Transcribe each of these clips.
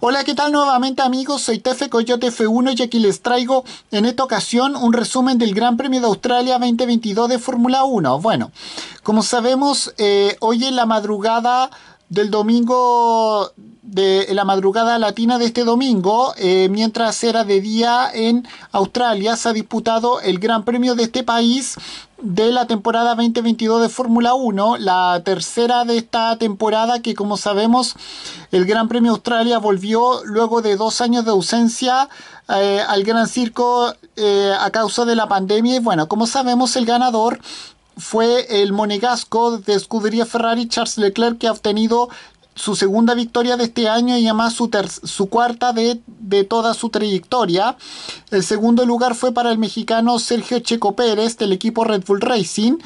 Hola, ¿qué tal nuevamente amigos? Soy Tefe Coyote F1 y aquí les traigo en esta ocasión un resumen del Gran Premio de Australia 2022 de Fórmula 1. Bueno, como sabemos, eh, hoy en la madrugada del domingo de la madrugada latina de este domingo, eh, mientras era de día en Australia, se ha disputado el Gran Premio de este país de la temporada 2022 de Fórmula 1, la tercera de esta temporada que como sabemos el Gran Premio Australia volvió luego de dos años de ausencia eh, al Gran Circo eh, a causa de la pandemia y bueno, como sabemos el ganador fue el monegasco de escudería Ferrari Charles Leclerc que ha obtenido su segunda victoria de este año y además su, su cuarta de, de, toda su trayectoria. El segundo lugar fue para el mexicano Sergio Checo Pérez del equipo Red Bull Racing,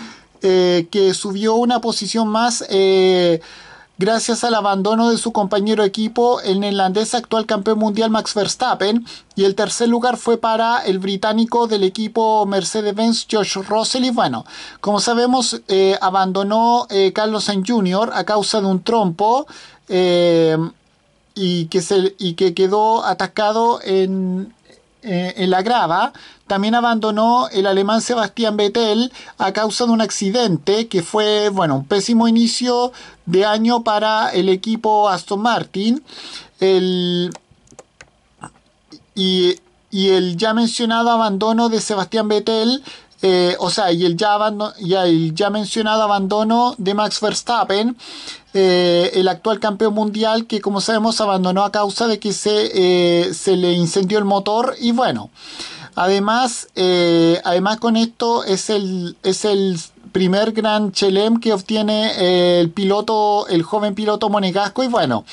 eh, que subió una posición más. Eh, Gracias al abandono de su compañero equipo, el neerlandés actual campeón mundial Max Verstappen, y el tercer lugar fue para el británico del equipo Mercedes-Benz George Russell. Y bueno, como sabemos, eh, abandonó eh, Carlos Sainz Jr. a causa de un trompo. Eh, y que, y que quedó atacado en, eh, en la grava, también abandonó el alemán Sebastián Vettel a causa de un accidente que fue, bueno, un pésimo inicio de año para el equipo Aston Martin. y, y el ya mencionado abandono de Sebastián Vettel eh, o sea, y el ya, mencionado abandono de Max Verstappen, eh, el actual campeón mundial que como sabemos abandonó a causa de que se, eh, le incendió el motor y bueno, además, además con esto es el, es el primer gran chelem que obtiene el piloto, el joven piloto monegasco y bueno,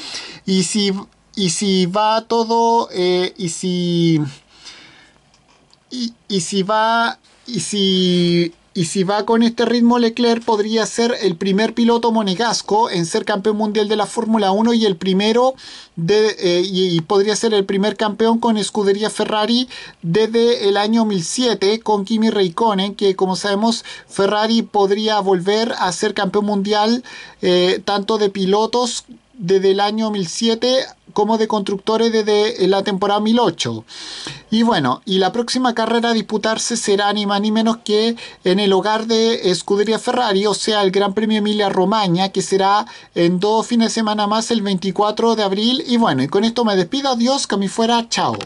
y si, y si va todo, y si... y si va y si, si va con este ritmo Leclerc, podría ser el primer piloto monegasco en ser campeón mundial de la Fórmula 1 y el primero de, eh, y, podría ser el primer campeón con escudería Ferrari desde el año 2007 con Kimi Raikkonen, que como sabemos Ferrari podría volver a ser campeón mundial eh, tanto de pilotos desde el año 2007 como de constructores desde eh, la temporada 2008. Y bueno, y la próxima carrera a disputarse será ni más ni menos que en el hogar de Scuderia Ferrari, o sea, el Gran Premio Emilia Romagna, que será en dos fines de semana más el 24 de abril. Y bueno, y con esto me despido, adiós, que a mí fuera, chao.